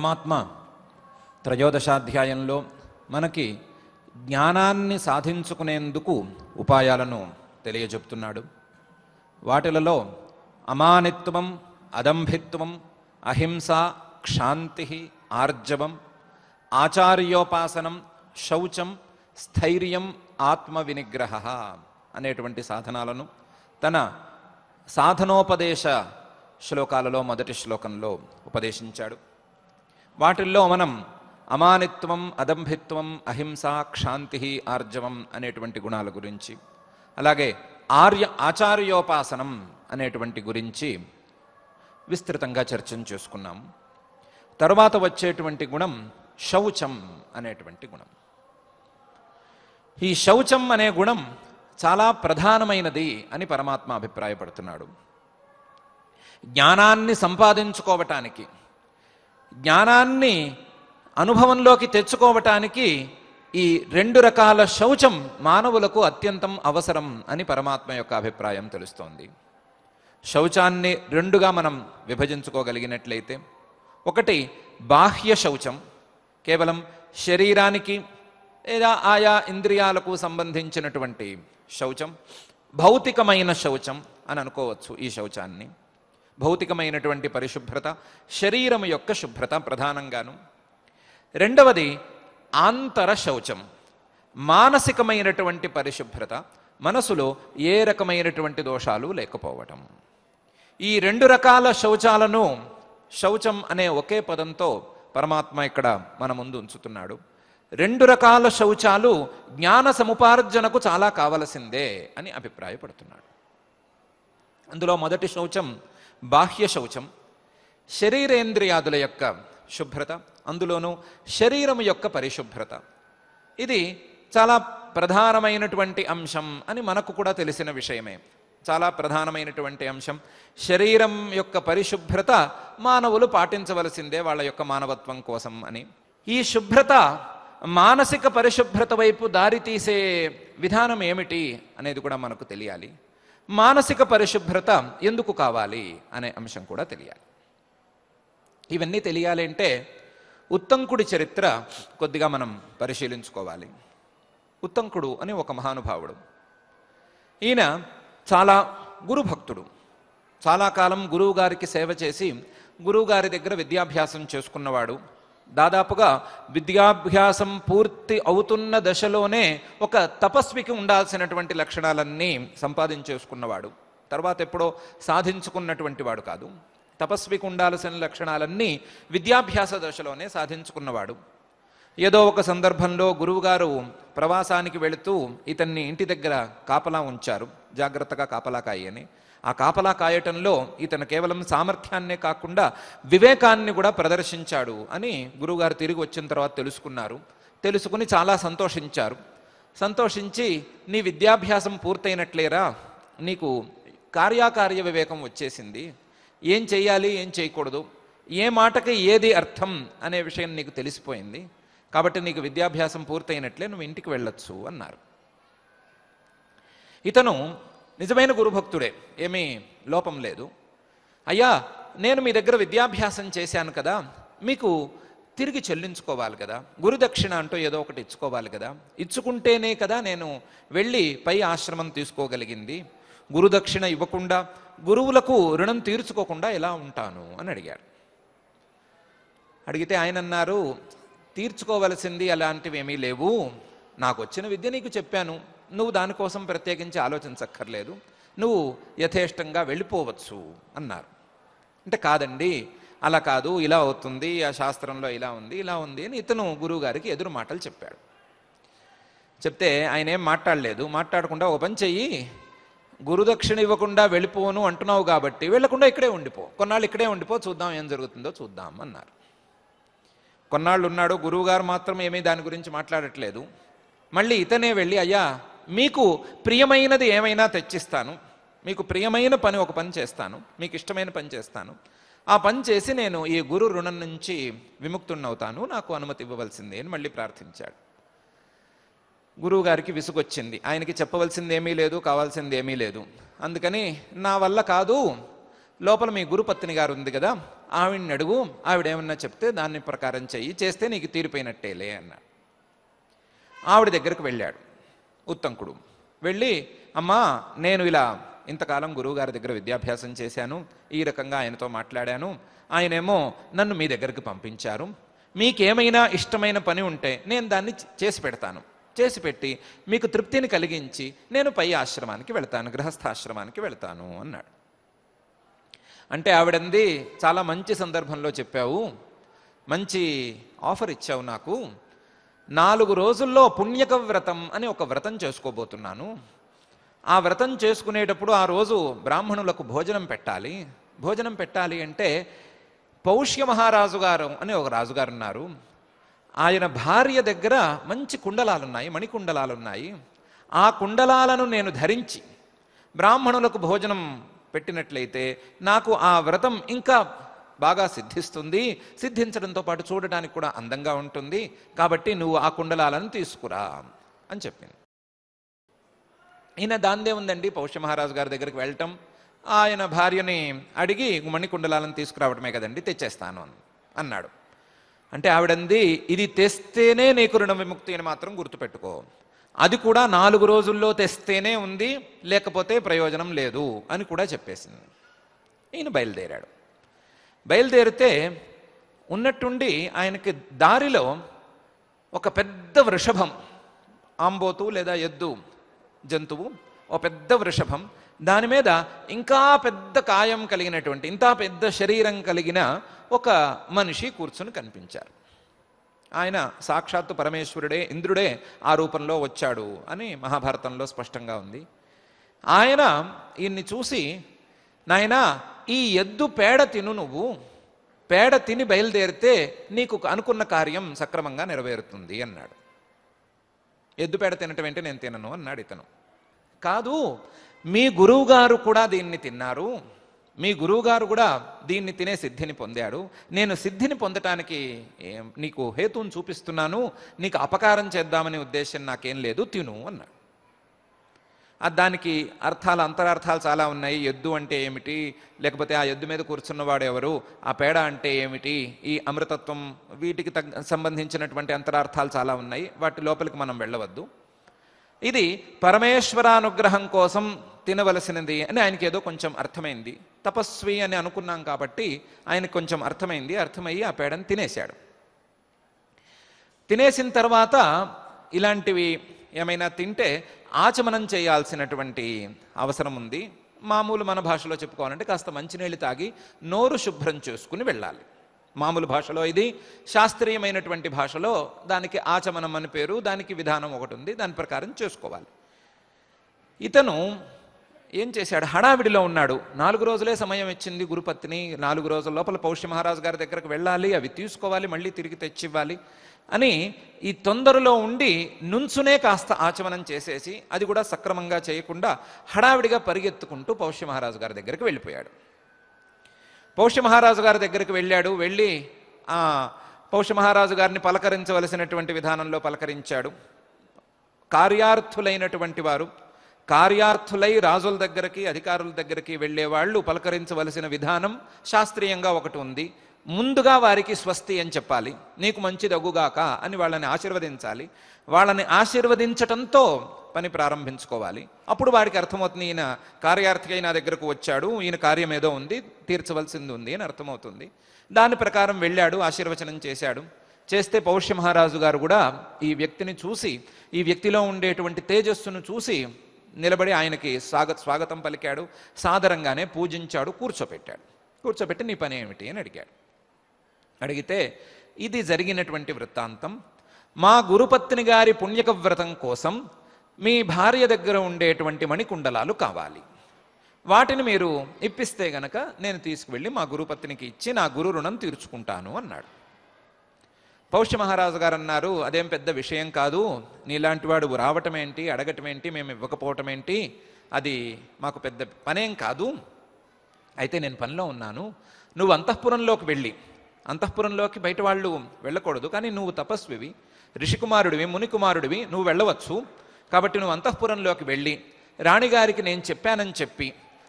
పరమాత్మ త్రయోదశాధ్యాయంలో మనకి జ్ఞానాన్ని సాధించుకునేందుకు ఉపాయాలను తెలియజెప్తున్నాడు వాటిలలో అమానిత్వం అదంభిత్వం అహింస క్షాంతి ఆర్జవం ఆచార్యోపాసనం శౌచం స్థైర్యం ఆత్మవినిగ్రహ అనేటువంటి సాధనాలను తన సాధనోపదేశ శ్లోకాలలో మొదటి శ్లోకంలో ఉపదేశించాడు వాటిల్లో మనం అమానిత్వం అదంభిత్వం అహింస క్షాంతి ఆర్జవం అనేటువంటి గుణాల గురించి అలాగే ఆర్య ఆచార్యోపాసనం అనేటువంటి గురించి విస్తృతంగా చర్చను చేసుకున్నాం తరువాత వచ్చేటువంటి గుణం శౌచం అనేటువంటి గుణం ఈ శౌచం అనే గుణం చాలా ప్రధానమైనది అని పరమాత్మ అభిప్రాయపడుతున్నాడు జ్ఞానాన్ని సంపాదించుకోవటానికి జ్ఞానాన్ని అనుభవంలోకి తెచ్చుకోవటానికి ఈ రెండు రకాల శౌచం మానవులకు అత్యంతం అవసరం అని పరమాత్మ యొక్క అభిప్రాయం తెలుస్తోంది శౌచాన్ని రెండుగా మనం విభజించుకోగలిగినట్లయితే ఒకటి బాహ్య శౌచం కేవలం శరీరానికి లేదా ఆయా ఇంద్రియాలకు సంబంధించినటువంటి శౌచం భౌతికమైన శౌచం అని అనుకోవచ్చు ఈ శౌచాన్ని భౌతికమైనటువంటి పరిశుభ్రత శరీరం యొక్క శుభ్రత ప్రధానంగాను రెండవది ఆంతర శౌచం మానసికమైనటువంటి పరిశుభ్రత మనసులో ఏ రకమైనటువంటి దోషాలు లేకపోవటం ఈ రెండు రకాల శౌచాలను శౌచం అనే ఒకే పదంతో పరమాత్మ ఇక్కడ మన ముందు ఉంచుతున్నాడు రెండు రకాల శౌచాలు జ్ఞాన సముపార్జనకు చాలా కావలసిందే అని అభిప్రాయపడుతున్నాడు అందులో మొదటి శౌచం బాహ్య శౌచం శరీరేంద్రియాదుల యొక్క శుభ్రత అందులోనూ శరీరం యొక్క పరిశుభ్రత ఇది చాలా ప్రధానమైనటువంటి అంశం అని మనకు కూడా తెలిసిన విషయమే చాలా ప్రధానమైనటువంటి అంశం శరీరం యొక్క పరిశుభ్రత మానవులు పాటించవలసిందే వాళ్ళ యొక్క మానవత్వం కోసం అని ఈ శుభ్రత మానసిక పరిశుభ్రత వైపు దారితీసే విధానం ఏమిటి అనేది కూడా మనకు తెలియాలి మానసిక పరిశుభ్రత ఎందుకు కావాలి అనే అంశం కూడా తెలియాలి ఇవన్నీ తెలియాలి అంటే ఉత్తంకుడి చరిత్ర కొద్దిగా మనం పరిశీలించుకోవాలి ఉత్తంకుడు అని ఒక మహానుభావుడు ఈయన చాలా గురుభక్తుడు చాలా కాలం గురువుగారికి సేవ చేసి గురువుగారి దగ్గర విద్యాభ్యాసం చేసుకున్నవాడు దాదాపుగా విద్యాభ్యాసం పూర్తి అవుతున్న దశలోనే ఒక తపస్వికి ఉండాల్సినటువంటి లక్షణాలన్నీ సంపాదించేసుకున్నవాడు తర్వాత ఎప్పుడో సాధించుకున్నటువంటి వాడు కాదు తపస్వికి ఉండాల్సిన లక్షణాలన్నీ విద్యాభ్యాస దశలోనే సాధించుకున్నవాడు ఏదో ఒక సందర్భంలో గురువుగారు ప్రవాసానికి వెళుతూ ఇతన్ని ఇంటి దగ్గర కాపలా ఉంచారు జాగ్రత్తగా కాపలా కాయని ఆ కాపలా కాయటంలో ఇతను కేవలం సామర్థ్యాన్నే కాకుండా వివేకాన్ని కూడా ప్రదర్శించాడు అని గురువుగారు తిరిగి వచ్చిన తర్వాత తెలుసుకున్నారు తెలుసుకుని చాలా సంతోషించారు సంతోషించి నీ విద్యాభ్యాసం పూర్తయినట్లేరా నీకు కార్యాకార్య వివేకం వచ్చేసింది ఏం చేయాలి ఏం చేయకూడదు ఏ మాటకి ఏది అర్థం అనే విషయం నీకు తెలిసిపోయింది కాబట్టి నీకు విద్యాభ్యాసం పూర్తయినట్లే నువ్వు ఇంటికి వెళ్ళొచ్చు అన్నారు ఇతను నిజమైన గురుభక్తుడే ఏమీ లోపం లేదు అయ్యా నేను మీ దగ్గర విద్యాభ్యాసం చేశాను కదా మీకు తిరిగి చెల్లించుకోవాలి కదా గురుదక్షిణ అంటూ ఏదో ఒకటి ఇచ్చుకోవాలి కదా ఇచ్చుకుంటేనే కదా నేను వెళ్ళి పై ఆశ్రమం తీసుకోగలిగింది గురుదక్షిణ ఇవ్వకుండా గురువులకు రుణం తీర్చుకోకుండా ఎలా ఉంటాను అని అడిగాడు అడిగితే ఆయన అన్నారు తీర్చుకోవలసింది అలాంటివి ఏమీ లేవు నాకు వచ్చిన విద్య నీకు చెప్పాను నువ్వు దానికోసం ప్రత్యేకించి ఆలోచించక్కర్లేదు నువ్వు యథేష్టంగా వెళ్ళిపోవచ్చు అన్నారు అంటే కాదండి అలా కాదు ఇలా అవుతుంది ఆ శాస్త్రంలో ఇలా ఉంది ఇలా ఉంది అని ఇతను గురువుగారికి ఎదురు మాటలు చెప్పాడు చెప్తే ఆయన ఏం మాట్లాడలేదు మాట్లాడకుండా ఒక పని చెయ్యి గురుదక్షిణ ఇవ్వకుండా వెళ్ళిపోను అంటున్నావు కాబట్టి వెళ్ళకుండా ఇక్కడే ఉండిపో కొన్నాళ్ళు ఇక్కడే ఉండిపో చూద్దాం ఏం జరుగుతుందో చూద్దాం అన్నారు కొన్నాళ్ళు ఉన్నాడు గురువుగారు మాత్రం ఏమీ దాని గురించి మాట్లాడట్లేదు మళ్ళీ ఇతనే వెళ్ళి అయ్యా మీకు ప్రియమైనది ఏమైనా తెచ్చిస్తాను మీకు ప్రియమైన పని ఒక పని చేస్తాను మీకు ఇష్టమైన పని చేస్తాను ఆ పని చేసి నేను ఈ గురు రుణం నుంచి విముక్తున్నవుతాను నాకు అనుమతి ఇవ్వవలసిందే అని మళ్ళీ ప్రార్థించాడు గురువుగారికి విసుగొచ్చింది ఆయనకి చెప్పవలసింది ఏమీ లేదు కావాల్సింది ఏమీ లేదు అందుకని నా వల్ల కాదు లోపల మీ గురుపత్ని గారు ఉంది కదా ఆవిడని అడుగు ఆవిడేమన్నా చెప్తే దాన్ని ప్రకారం చెయ్యి చేస్తే నీకు తీరిపోయినట్టే లే అన్నాడు ఆవిడ దగ్గరకు వెళ్ళాడు ఉత్తంకుడు వెళ్ళి అమ్మా నేను ఇలా ఇంతకాలం గురువుగారి దగ్గర విద్యాభ్యాసం చేశాను ఈ రకంగా ఆయనతో మాట్లాడాను ఆయనేమో నన్ను మీ దగ్గరికి పంపించారు మీకేమైనా ఇష్టమైన పని ఉంటే నేను దాన్ని చేసి పెడతాను చేసి పెట్టి మీకు తృప్తిని కలిగించి నేను పై ఆశ్రమానికి వెళతాను గృహస్థాశ్రమానికి వెళతాను అన్నాడు అంటే ఆవిడంది చాలా మంచి సందర్భంలో చెప్పావు మంచి ఆఫర్ ఇచ్చావు నాకు నాలుగు రోజుల్లో పుణ్యక వ్రతం అని ఒక వ్రతం చేసుకోబోతున్నాను ఆ వ్రతం చేసుకునేటప్పుడు ఆ రోజు బ్రాహ్మణులకు భోజనం పెట్టాలి భోజనం పెట్టాలి అంటే పౌష్య మహారాజు గారు అని ఒక రాజుగారు ఉన్నారు ఆయన భార్య దగ్గర మంచి కుండలాలు ఉన్నాయి మణికుండలాలు ఉన్నాయి ఆ కుండలాలను నేను ధరించి బ్రాహ్మణులకు భోజనం పెట్టినట్లయితే నాకు ఆ వ్రతం ఇంకా బాగా సిద్ధిస్తుంది సిద్ధించడంతో పాటు చూడడానికి కూడా అందంగా ఉంటుంది కాబట్టి నువ్వు ఆ కుండలాలను తీసుకురా అని చెప్పింది ఈయన దాందే ఉందండి పౌష్య మహారాజు గారి దగ్గరికి వెళ్ళటం ఆయన భార్యని అడిగి కుండలాలను తీసుకురావటమే కదండి తెచ్చేస్తాను అని అన్నాడు అంటే ఆవిడంది ఇది తెస్తేనే నీకు రుణ విముక్తి అని మాత్రం గుర్తుపెట్టుకో అది కూడా నాలుగు రోజుల్లో తెస్తేనే ఉంది లేకపోతే ప్రయోజనం లేదు అని కూడా చెప్పేసింది ఈయన బయలుదేరాడు బయలుదేరితే ఉన్నట్టుండి ఆయనకి దారిలో ఒక పెద్ద వృషభం ఆంబోతు లేదా ఎద్దు జంతువు ఓ పెద్ద వృషభం దాని మీద ఇంకా పెద్ద కాయం కలిగినటువంటి ఇంత పెద్ద శరీరం కలిగిన ఒక మనిషి కూర్చుని కనిపించారు ఆయన సాక్షాత్తు పరమేశ్వరుడే ఇంద్రుడే ఆ రూపంలో వచ్చాడు అని మహాభారతంలో స్పష్టంగా ఉంది ఆయన ఈయన్ని చూసి నాయన ఈ ఎద్దు పేడ తిను నువ్వు పేడ తిని బయలుదేరితే నీకు అనుకున్న కార్యం సక్రమంగా నెరవేరుతుంది అన్నాడు ఎద్దు పేడ తినటం ఏంటి నేను తినను అన్నాడు ఇతను కాదు మీ గురువుగారు కూడా దీన్ని తిన్నారు మీ గురువుగారు కూడా దీన్ని తినే సిద్ధిని పొందాడు నేను సిద్ధిని పొందటానికి నీకు హేతువును చూపిస్తున్నాను నీకు అపకారం చేద్దామనే ఉద్దేశం నాకేం లేదు తిను అన్నాడు దానికి అర్థాలు అంతరార్థాలు చాలా ఉన్నాయి ఎద్దు అంటే ఏమిటి లేకపోతే ఆ ఎద్దు మీద కూర్చున్నవాడు ఎవరు ఆ పేడ అంటే ఏమిటి ఈ అమృతత్వం వీటికి తగ్గ సంబంధించినటువంటి అంతరార్థాలు చాలా ఉన్నాయి వాటి లోపలికి మనం వెళ్ళవద్దు ఇది పరమేశ్వరానుగ్రహం కోసం తినవలసినది అని ఆయనకి ఏదో కొంచెం అర్థమైంది తపస్వి అని అనుకున్నాం కాబట్టి ఆయనకు కొంచెం అర్థమైంది అర్థమయ్యి ఆ పేడను తినేశాడు తినేసిన తర్వాత ఇలాంటివి ఏమైనా తింటే ఆచమనం చేయాల్సినటువంటి అవసరం ఉంది మామూలు మన భాషలో చెప్పుకోవాలంటే కాస్త మంచినీళ్ళు తాగి నోరు శుభ్రం చేసుకుని వెళ్ళాలి మామూలు భాషలో ఇది శాస్త్రీయమైనటువంటి భాషలో దానికి ఆచమనం అని పేరు దానికి విధానం ఒకటి ఉంది దాని ప్రకారం చేసుకోవాలి ఇతను ఏం చేశాడు హడావిడిలో ఉన్నాడు నాలుగు రోజులే సమయం ఇచ్చింది గురుపత్ని నాలుగు రోజుల లోపల పౌష్య మహారాజు గారి దగ్గరకు వెళ్ళాలి అవి తీసుకోవాలి మళ్ళీ తిరిగి తెచ్చివ్వాలి అని ఈ తొందరలో ఉండి నుంచునే కాస్త ఆచమనం చేసేసి అది కూడా సక్రమంగా చేయకుండా హడావిడిగా పరిగెత్తుకుంటూ పౌష్య మహారాజు గారి దగ్గరికి వెళ్ళిపోయాడు పౌష్య మహారాజు గారి దగ్గరికి వెళ్ళాడు వెళ్ళి పౌష్య మహారాజు గారిని పలకరించవలసినటువంటి విధానంలో పలకరించాడు కార్యార్థులైనటువంటి వారు కార్యార్థులై రాజుల దగ్గరికి అధికారుల దగ్గరికి వెళ్ళేవాళ్ళు పలకరించవలసిన విధానం శాస్త్రీయంగా ఒకటి ఉంది ముందుగా వారికి స్వస్తి అని చెప్పాలి నీకు మంచిదగుగాక అని వాళ్ళని ఆశీర్వదించాలి వాళ్ళని ఆశీర్వదించటంతో పని ప్రారంభించుకోవాలి అప్పుడు వారికి అర్థమవుతుంది ఈయన కార్యార్థిగా నా దగ్గరకు వచ్చాడు ఈయన కార్యం ఏదో ఉంది తీర్చవలసింది ఉంది అని అర్థమవుతుంది దాని ప్రకారం వెళ్ళాడు ఆశీర్వచనం చేశాడు చేస్తే పౌష్య మహారాజు గారు కూడా ఈ వ్యక్తిని చూసి ఈ వ్యక్తిలో ఉండేటువంటి తేజస్సును చూసి నిలబడి ఆయనకి స్వాగత స్వాగతం పలికాడు సాదరంగానే పూజించాడు కూర్చోపెట్టాడు కూర్చోబెట్టి నీ పని ఏమిటి అని అడిగాడు అడిగితే ఇది జరిగినటువంటి వృత్తాంతం మా గురుపత్ని గారి పుణ్యక వ్రతం కోసం మీ భార్య దగ్గర ఉండేటువంటి మణికుండలాలు కావాలి వాటిని మీరు ఇప్పిస్తే గనక నేను తీసుకువెళ్ళి మా గురుపత్నికి ఇచ్చి నా గురు రుణం తీర్చుకుంటాను అన్నాడు పౌష్య మహారాజు గారు అన్నారు అదేం పెద్ద విషయం కాదు నీలాంటి వాడు రావటం ఏంటి అడగటం ఏంటి మేము ఇవ్వకపోవటం ఏంటి అది మాకు పెద్ద పనేం కాదు అయితే నేను పనిలో ఉన్నాను నువ్వు అంతఃపురంలోకి వెళ్ళి అంతఃపురంలోకి బయట వాళ్ళు వెళ్ళకూడదు కానీ నువ్వు తపస్వివి ఋషికుమారుడివి మునికుమారుడివి నువ్వు వెళ్ళవచ్చు కాబట్టి నువ్వు అంతఃపురంలోకి వెళ్ళి రాణిగారికి నేను చెప్పానని చెప్పి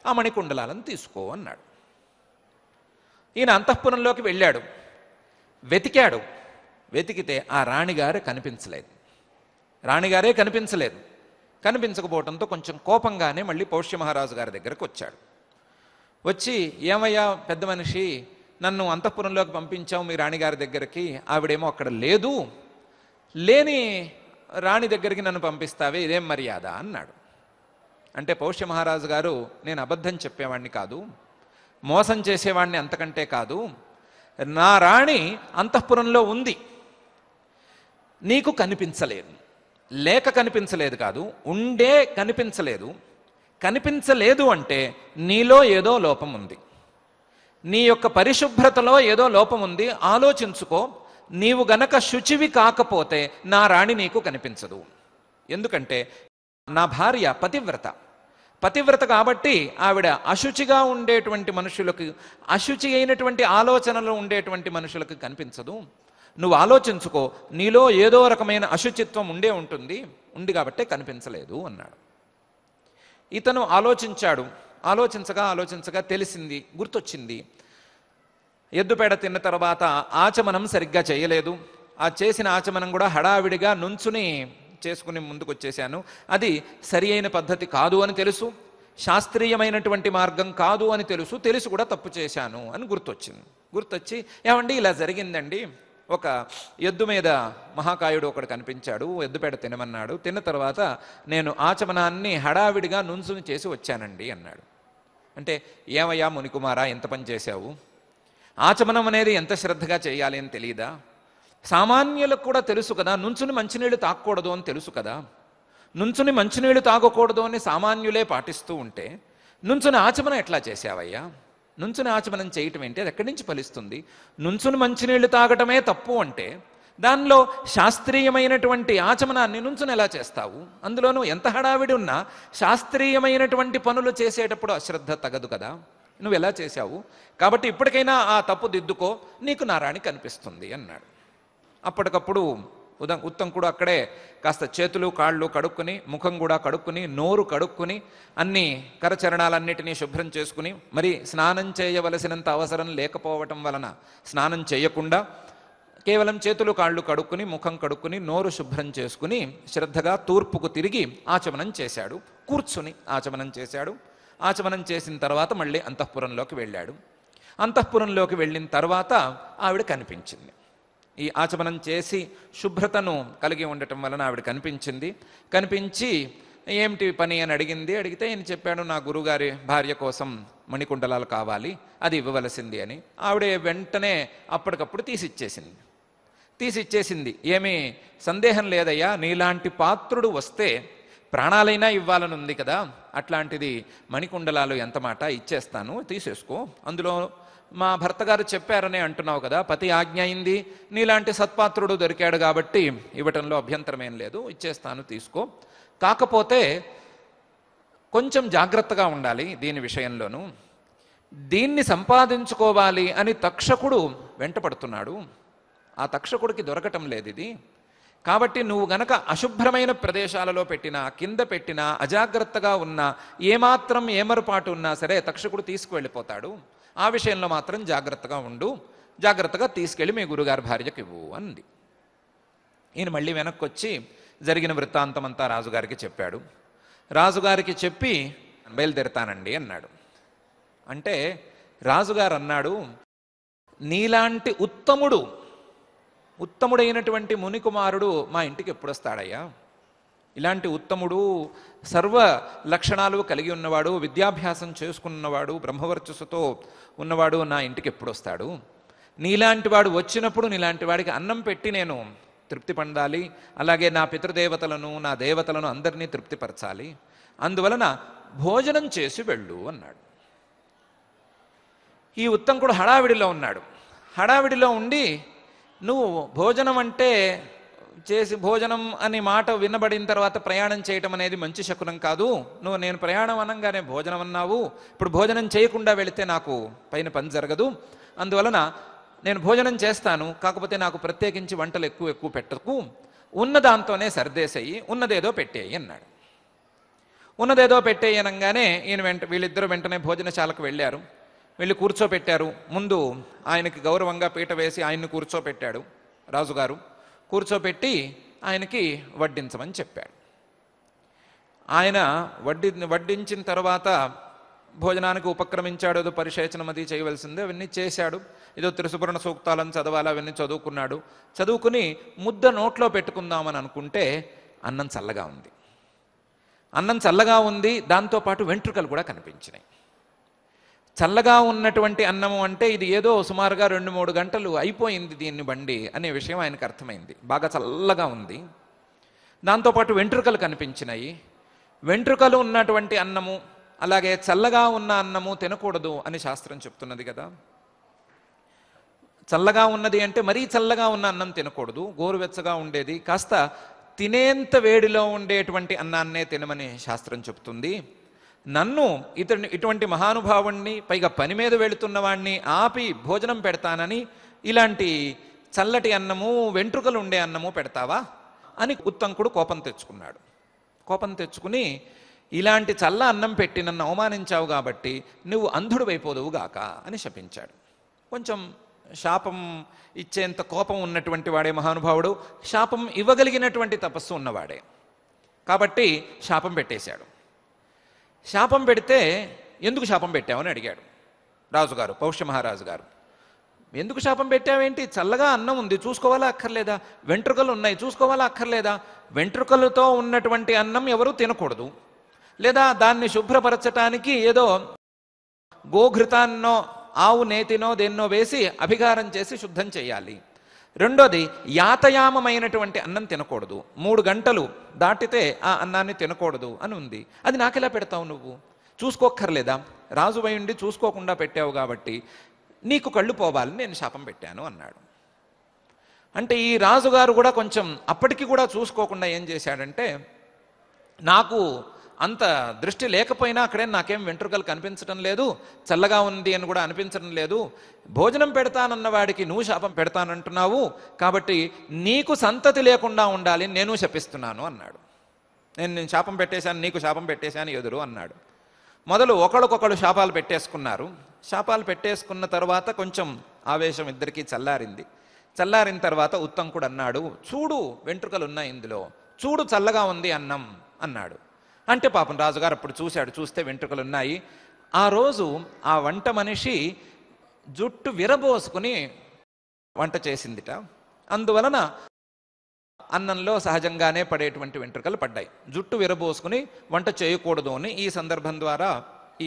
ఆ మణికుండలాలను తీసుకో అన్నాడు ఈయన అంతఃపురంలోకి వెళ్ళాడు వెతికాడు వెతికితే ఆ రాణిగారు కనిపించలేదు రాణిగారే కనిపించలేదు కనిపించకపోవడంతో కొంచెం కోపంగానే మళ్ళీ మహారాజు గారి దగ్గరకు వచ్చాడు వచ్చి ఏమయ్యా పెద్ద మనిషి నన్ను అంతఃపురంలోకి పంపించావు మీ రాణిగారి దగ్గరికి ఆవిడేమో అక్కడ లేదు లేని రాణి దగ్గరికి నన్ను పంపిస్తావే ఇదేం మర్యాద అన్నాడు అంటే పౌష్య మహారాజు గారు నేను అబద్ధం చెప్పేవాడిని కాదు మోసం చేసేవాడిని అంతకంటే కాదు నా రాణి అంతఃపురంలో ఉంది నీకు కనిపించలేదు లేక కనిపించలేదు కాదు ఉండే కనిపించలేదు కనిపించలేదు అంటే నీలో ఏదో లోపం ఉంది నీ యొక్క పరిశుభ్రతలో ఏదో లోపం ఉంది ఆలోచించుకో నీవు గనక శుచివి కాకపోతే నా రాణి నీకు కనిపించదు ఎందుకంటే నా భార్య పతివ్రత పతివ్రత కాబట్టి ఆవిడ అశుచిగా ఉండేటువంటి మనుషులకు అశుచి అయినటువంటి ఆలోచనలు ఉండేటువంటి మనుషులకు కనిపించదు నువ్వు ఆలోచించుకో నీలో ఏదో రకమైన అశుచిత్వం ఉండే ఉంటుంది ఉంది కాబట్టే కనిపించలేదు అన్నాడు ఇతను ఆలోచించాడు ఆలోచించగా ఆలోచించగా తెలిసింది గుర్తొచ్చింది ఎద్దుపేడ తిన్న తర్వాత ఆచమనం సరిగ్గా చేయలేదు ఆ చేసిన ఆచమనం కూడా హడావిడిగా నుంచుని చేసుకుని ముందుకు అది సరి అయిన పద్ధతి కాదు అని తెలుసు శాస్త్రీయమైనటువంటి మార్గం కాదు అని తెలుసు తెలుసు కూడా తప్పు చేశాను అని గుర్తొచ్చింది గుర్తొచ్చి ఏమండి ఇలా జరిగిందండి ఒక ఎద్దు మీద మహాకాయుడు ఒకడు కనిపించాడు ఎద్దుపేట తినమన్నాడు తిన్న తర్వాత నేను ఆచమనాన్ని హడావిడిగా నుంచుని చేసి వచ్చానండి అన్నాడు అంటే ఏమయ్యా మునికుమారా ఎంత పని చేశావు ఆచమనం అనేది ఎంత శ్రద్ధగా చేయాలి అని తెలియదా సామాన్యులకు కూడా తెలుసు కదా నుంచుని మంచినీళ్ళు తాకూడదు అని తెలుసు కదా నుంచుని మంచినీళ్ళు తాగకూడదు అని సామాన్యులే పాటిస్తూ ఉంటే నుంచుని ఆచమనం ఎట్లా చేశావయ్యా నుంచుని ఆచమనం చేయటం ఏంటి అది ఎక్కడి నుంచి ఫలిస్తుంది నుంచుని మంచినీళ్లు తాగటమే తప్పు అంటే దానిలో శాస్త్రీయమైనటువంటి ఆచమనాన్ని నుంచుని ఎలా చేస్తావు అందులోనూ ఎంత హడావిడి ఉన్నా శాస్త్రీయమైనటువంటి పనులు చేసేటప్పుడు అశ్రద్ధ తగదు కదా నువ్వు ఎలా చేశావు కాబట్టి ఇప్పటికైనా ఆ తప్పు దిద్దుకో నీకు నారాణి కనిపిస్తుంది అన్నాడు అప్పటికప్పుడు ఉద కూడా అక్కడే కాస్త చేతులు కాళ్ళు కడుక్కుని ముఖం కూడా కడుక్కుని నోరు కడుక్కుని అన్ని కరచరణాలన్నిటినీ శుభ్రం చేసుకుని మరి స్నానం చేయవలసినంత అవసరం లేకపోవటం వలన స్నానం చేయకుండా కేవలం చేతులు కాళ్ళు కడుక్కుని ముఖం కడుక్కుని నోరు శుభ్రం చేసుకుని శ్రద్ధగా తూర్పుకు తిరిగి ఆచమనం చేశాడు కూర్చుని ఆచమనం చేశాడు ఆచమనం చేసిన తర్వాత మళ్ళీ అంతఃపురంలోకి వెళ్ళాడు అంతఃపురంలోకి వెళ్ళిన తర్వాత ఆవిడ కనిపించింది ఈ ఆచమనం చేసి శుభ్రతను కలిగి ఉండటం వలన ఆవిడ కనిపించింది కనిపించి ఏమిటి పని అని అడిగింది అడిగితే ఈయన చెప్పాడు నా గురుగారి భార్య కోసం మణికుండలాలు కావాలి అది ఇవ్వవలసింది అని ఆవిడ వెంటనే అప్పటికప్పుడు తీసిచ్చేసింది తీసిచ్చేసింది ఏమీ సందేహం లేదయ్యా నీలాంటి పాత్రుడు వస్తే ప్రాణాలైనా ఇవ్వాలని ఉంది కదా అట్లాంటిది మణికుండలాలు ఎంత మాట ఇచ్చేస్తాను తీసేసుకో అందులో మా భర్త గారు చెప్పారనే అంటున్నావు కదా పతి ఆజ్ఞ అయింది నీలాంటి సత్పాత్రుడు దొరికాడు కాబట్టి ఇవ్వటంలో అభ్యంతరమేం లేదు ఇచ్చేస్తాను తీసుకో కాకపోతే కొంచెం జాగ్రత్తగా ఉండాలి దీని విషయంలోనూ దీన్ని సంపాదించుకోవాలి అని తక్షకుడు వెంటపడుతున్నాడు ఆ తక్షకుడికి దొరకటం లేదు ఇది కాబట్టి నువ్వు గనక అశుభ్రమైన ప్రదేశాలలో పెట్టినా కింద పెట్టినా అజాగ్రత్తగా ఉన్నా ఏమాత్రం ఏమరుపాటు ఉన్నా సరే తక్షకుడు తీసుకువెళ్ళిపోతాడు ఆ విషయంలో మాత్రం జాగ్రత్తగా ఉండు జాగ్రత్తగా తీసుకెళ్ళి మీ గురుగారి భార్యకి ఇవ్వు అంది ఈయన మళ్ళీ వెనక్కి వచ్చి జరిగిన వృత్తాంతం అంతా రాజుగారికి చెప్పాడు రాజుగారికి చెప్పి బయలుదేరతానండి అన్నాడు అంటే రాజుగారు అన్నాడు నీలాంటి ఉత్తముడు ఉత్తముడైనటువంటి మునికుమారుడు మా ఇంటికి ఎప్పుడొస్తాడయ్యా ఇలాంటి ఉత్తముడు సర్వ లక్షణాలు కలిగి ఉన్నవాడు విద్యాభ్యాసం చేసుకున్నవాడు బ్రహ్మవర్చస్సుతో ఉన్నవాడు నా ఇంటికి ఎప్పుడు వస్తాడు నీలాంటి వాడు వచ్చినప్పుడు నీలాంటి వాడికి అన్నం పెట్టి నేను తృప్తి పొందాలి అలాగే నా పితృదేవతలను నా దేవతలను అందరినీ తృప్తిపరచాలి అందువలన భోజనం చేసి వెళ్ళు అన్నాడు ఈ ఉత్తంకుడు హడావిడిలో ఉన్నాడు హడావిడిలో ఉండి నువ్వు భోజనం అంటే చేసి భోజనం అనే మాట వినబడిన తర్వాత ప్రయాణం చేయటం అనేది మంచి శకునం కాదు నువ్వు నేను ప్రయాణం అనంగానే భోజనం అన్నావు ఇప్పుడు భోజనం చేయకుండా వెళితే నాకు పైన పని జరగదు అందువలన నేను భోజనం చేస్తాను కాకపోతే నాకు ప్రత్యేకించి వంటలు ఎక్కువ ఎక్కువ పెట్టకు ఉన్న దాంతోనే సర్దేశయ్యి ఉన్నదేదో పెట్టేయి అన్నాడు ఉన్నదేదో పెట్టేయనంగానే ఈయన వెంట వీళ్ళిద్దరూ వెంటనే భోజనశాలకు వెళ్ళారు వెళ్ళి కూర్చోపెట్టారు ముందు ఆయనకి గౌరవంగా పీట వేసి ఆయన్ని కూర్చోపెట్టాడు రాజుగారు కూర్చోపెట్టి ఆయనకి వడ్డించమని చెప్పాడు ఆయన వడ్డి వడ్డించిన తర్వాత భోజనానికి ఉపక్రమించాడు ఏదో పరిశేచనం అది చేయవలసింది అవన్నీ చేశాడు ఏదో త్రిసుపర్ణ సూక్తాలను చదవాలి అవన్నీ చదువుకున్నాడు చదువుకుని ముద్ద నోట్లో పెట్టుకుందామని అనుకుంటే అన్నం చల్లగా ఉంది అన్నం చల్లగా ఉంది దాంతోపాటు వెంట్రుకలు కూడా కనిపించినాయి చల్లగా ఉన్నటువంటి అన్నము అంటే ఇది ఏదో సుమారుగా రెండు మూడు గంటలు అయిపోయింది దీన్ని బండి అనే విషయం ఆయనకు అర్థమైంది బాగా చల్లగా ఉంది దాంతోపాటు వెంట్రుకలు కనిపించినాయి వెంట్రుకలు ఉన్నటువంటి అన్నము అలాగే చల్లగా ఉన్న అన్నము తినకూడదు అని శాస్త్రం చెప్తున్నది కదా చల్లగా ఉన్నది అంటే మరీ చల్లగా ఉన్న అన్నం తినకూడదు గోరువెచ్చగా ఉండేది కాస్త తినేంత వేడిలో ఉండేటువంటి అన్నాన్నే తినమని శాస్త్రం చెప్తుంది నన్ను ఇతని ఇటువంటి మహానుభావుణ్ణి పైగా పని మీద వెళుతున్నవాణ్ణి ఆపి భోజనం పెడతానని ఇలాంటి చల్లటి అన్నము వెంట్రుకలు ఉండే అన్నము పెడతావా అని ఉత్తంకుడు కోపం తెచ్చుకున్నాడు కోపం తెచ్చుకుని ఇలాంటి చల్ల అన్నం పెట్టి నన్ను అవమానించావు కాబట్టి నువ్వు అంధుడువైపోదువుగాక అని శపించాడు కొంచెం శాపం ఇచ్చేంత కోపం ఉన్నటువంటి వాడే మహానుభావుడు శాపం ఇవ్వగలిగినటువంటి తపస్సు ఉన్నవాడే కాబట్టి శాపం పెట్టేశాడు శాపం పెడితే ఎందుకు శాపం పెట్టావని అడిగాడు రాజుగారు పౌష్య మహారాజు గారు ఎందుకు శాపం పెట్టావేంటి చల్లగా అన్నం ఉంది చూసుకోవాలా అక్కర్లేదా వెంట్రుకలు ఉన్నాయి చూసుకోవాలా అక్కర్లేదా వెంట్రుకలతో ఉన్నటువంటి అన్నం ఎవరు తినకూడదు లేదా దాన్ని శుభ్రపరచటానికి ఏదో గోఘృతాన్నో ఆవు నేతినో దేన్నో వేసి అభిగారం చేసి శుద్ధం చేయాలి రెండోది యాతయామమైనటువంటి అన్నం తినకూడదు మూడు గంటలు దాటితే ఆ అన్నాన్ని తినకూడదు అని ఉంది అది నాకెలా పెడతావు నువ్వు చూసుకోక్కర్లేదా రాజువై ఉండి చూసుకోకుండా పెట్టావు కాబట్టి నీకు కళ్ళు పోవాలని నేను శాపం పెట్టాను అన్నాడు అంటే ఈ రాజుగారు కూడా కొంచెం అప్పటికి కూడా చూసుకోకుండా ఏం చేశాడంటే నాకు అంత దృష్టి లేకపోయినా అక్కడే నాకేం వెంట్రుకలు కనిపించడం లేదు చల్లగా ఉంది అని కూడా అనిపించడం లేదు భోజనం పెడతానన్న వాడికి నువ్వు శాపం పెడతానంటున్నావు కాబట్టి నీకు సంతతి లేకుండా ఉండాలి నేను శపిస్తున్నాను అన్నాడు నేను నేను శాపం పెట్టేశాను నీకు శాపం పెట్టేశాను ఎదురు అన్నాడు మొదలు ఒకళ్ళకొకళ్ళు శాపాలు పెట్టేసుకున్నారు శాపాలు పెట్టేసుకున్న తర్వాత కొంచెం ఆవేశం ఇద్దరికీ చల్లారింది చల్లారిన తర్వాత ఉత్తంకుడు అన్నాడు చూడు వెంట్రుకలు ఉన్నాయి ఇందులో చూడు చల్లగా ఉంది అన్నం అన్నాడు అంటే పాపం రాజుగారు అప్పుడు చూశాడు చూస్తే వెంట్రుకలు ఉన్నాయి ఆ రోజు ఆ వంట మనిషి జుట్టు విరబోసుకుని వంట చేసిందిట అందువలన అన్నంలో సహజంగానే పడేటువంటి వెంట్రుకలు పడ్డాయి జుట్టు విరబోసుకుని వంట చేయకూడదు అని ఈ సందర్భం ద్వారా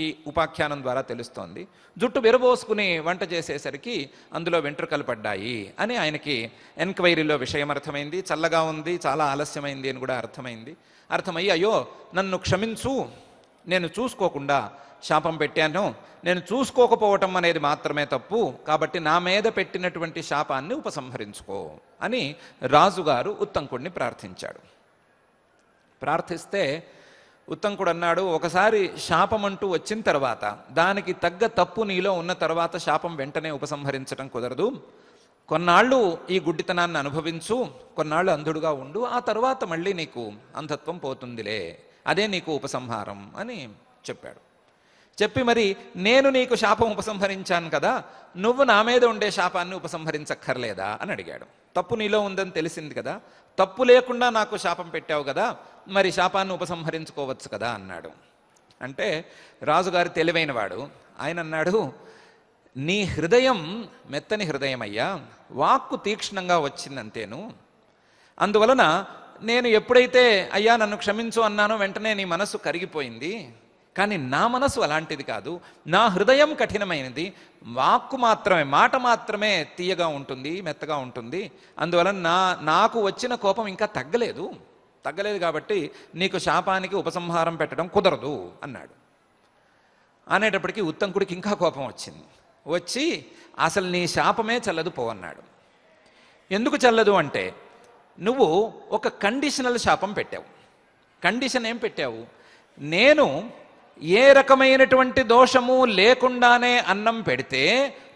ఈ ఉపాఖ్యానం ద్వారా తెలుస్తోంది జుట్టు విరబోసుకుని వంట చేసేసరికి అందులో వెంట్రుకలు పడ్డాయి అని ఆయనకి ఎంక్వైరీలో విషయం అర్థమైంది చల్లగా ఉంది చాలా ఆలస్యమైంది అని కూడా అర్థమైంది అర్థమయ్యి అయ్యో నన్ను క్షమించు నేను చూసుకోకుండా శాపం పెట్టాను నేను చూసుకోకపోవటం అనేది మాత్రమే తప్పు కాబట్టి నా మీద పెట్టినటువంటి శాపాన్ని ఉపసంహరించుకో అని రాజుగారు ఉత్తంకుడిని ప్రార్థించాడు ప్రార్థిస్తే ఉత్తంకుడు అన్నాడు ఒకసారి శాపం అంటూ వచ్చిన తర్వాత దానికి తగ్గ తప్పు నీలో ఉన్న తర్వాత శాపం వెంటనే ఉపసంహరించడం కుదరదు కొన్నాళ్ళు ఈ గుడ్డితనాన్ని అనుభవించు కొన్నాళ్ళు అంధుడుగా ఉండు ఆ తర్వాత మళ్ళీ నీకు అంధత్వం పోతుందిలే అదే నీకు ఉపసంహారం అని చెప్పాడు చెప్పి మరి నేను నీకు శాపం ఉపసంహరించాను కదా నువ్వు నా మీద ఉండే శాపాన్ని ఉపసంహరించక్కర్లేదా అని అడిగాడు తప్పు నీలో ఉందని తెలిసింది కదా తప్పు లేకుండా నాకు శాపం పెట్టావు కదా మరి శాపాన్ని ఉపసంహరించుకోవచ్చు కదా అన్నాడు అంటే రాజుగారు తెలివైనవాడు ఆయన అన్నాడు నీ హృదయం మెత్తని హృదయం అయ్యా వాక్కు తీక్షణంగా వచ్చిందంతేను అందువలన నేను ఎప్పుడైతే అయ్యా నన్ను క్షమించు అన్నానో వెంటనే నీ మనస్సు కరిగిపోయింది కానీ నా మనసు అలాంటిది కాదు నా హృదయం కఠినమైనది వాక్కు మాత్రమే మాట మాత్రమే తీయగా ఉంటుంది మెత్తగా ఉంటుంది అందువలన నా నాకు వచ్చిన కోపం ఇంకా తగ్గలేదు తగ్గలేదు కాబట్టి నీకు శాపానికి ఉపసంహారం పెట్టడం కుదరదు అన్నాడు అనేటప్పటికీ ఉత్తంకుడికి ఇంకా కోపం వచ్చింది వచ్చి అసలు నీ శాపమే చల్లదు పో అన్నాడు ఎందుకు చల్లదు అంటే నువ్వు ఒక కండిషనల్ శాపం పెట్టావు కండిషన్ ఏం పెట్టావు నేను ఏ రకమైనటువంటి దోషము లేకుండానే అన్నం పెడితే